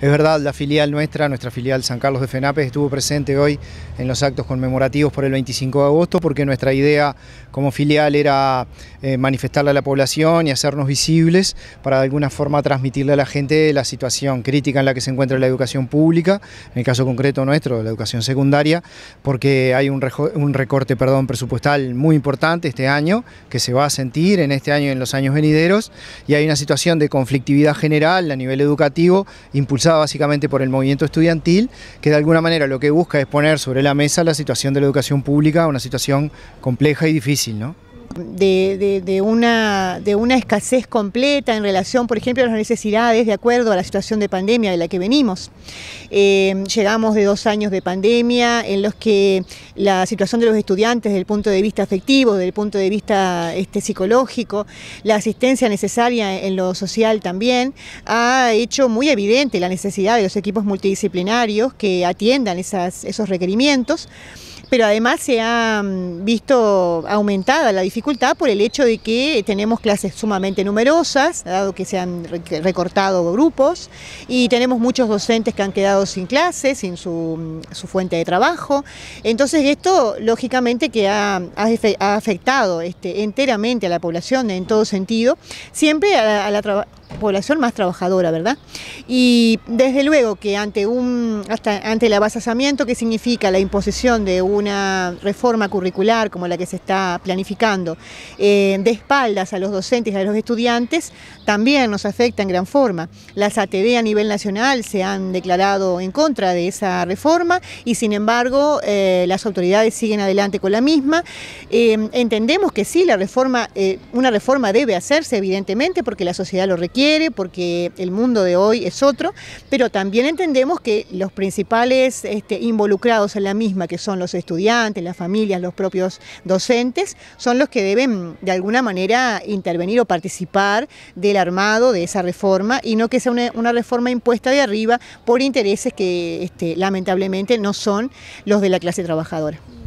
Es verdad, la filial nuestra, nuestra filial San Carlos de FENAPES, estuvo presente hoy en los actos conmemorativos por el 25 de agosto porque nuestra idea como filial era eh, manifestarle a la población y hacernos visibles para de alguna forma transmitirle a la gente la situación crítica en la que se encuentra la educación pública, en el caso concreto nuestro, la educación secundaria, porque hay un, recorte perdón, presupuestal muy importante este año que se va a sentir en este año y en los años venideros y hay una situación de conflictividad general a nivel educativo impulsada básicamente por el movimiento estudiantil, que de alguna manera lo que busca es poner sobre la mesa la situación de la educación pública, una situación compleja y difícil, ¿no? de, una, de una escasez completa en relación, por ejemplo, a las necesidades de acuerdo a la situación de pandemia de la que venimos. Eh, llegamos de dos años de pandemia en los que la situación de los estudiantes desde el punto de vista afectivo, desde el punto de vista este, psicológico, la asistencia necesaria en lo social también, ha hecho muy evidente la necesidad de los equipos multidisciplinarios que atiendan esos requerimientos pero además se ha mm, visto aumentada la dificultad por el hecho de que tenemos clases sumamente numerosas, dado que se han recortado grupos, y tenemos muchos docentes que han quedado sin clases, sin su, mm, fuente de trabajo. Entonces esto, lógicamente, que ha, afectado este, enteramente a la población en todo sentido, siempre a la, a la población más trabajadora, ¿verdad? Y desde luego que ante, un, hasta, ante el abasazamiento que significa la imposición de una reforma curricular como la que se está planificando, eh, de espaldas a los docentes y a los estudiantes, también nos afecta en gran forma. Las ATD a nivel nacional se han declarado en contra de esa reforma y sin embargo eh, las autoridades siguen adelante con la misma. Eh, entendemos que sí, la reforma, una reforma debe hacerse evidentemente porque la sociedad lo requiere porque el mundo de hoy es otro, pero también entendemos que los principales este, involucrados en la misma, que son los estudiantes, las familias, los propios docentes, son los que deben de alguna manera intervenir o participar del armado de esa reforma y no que sea una, reforma impuesta de arriba por intereses que este, lamentablemente no son los de la clase trabajadora.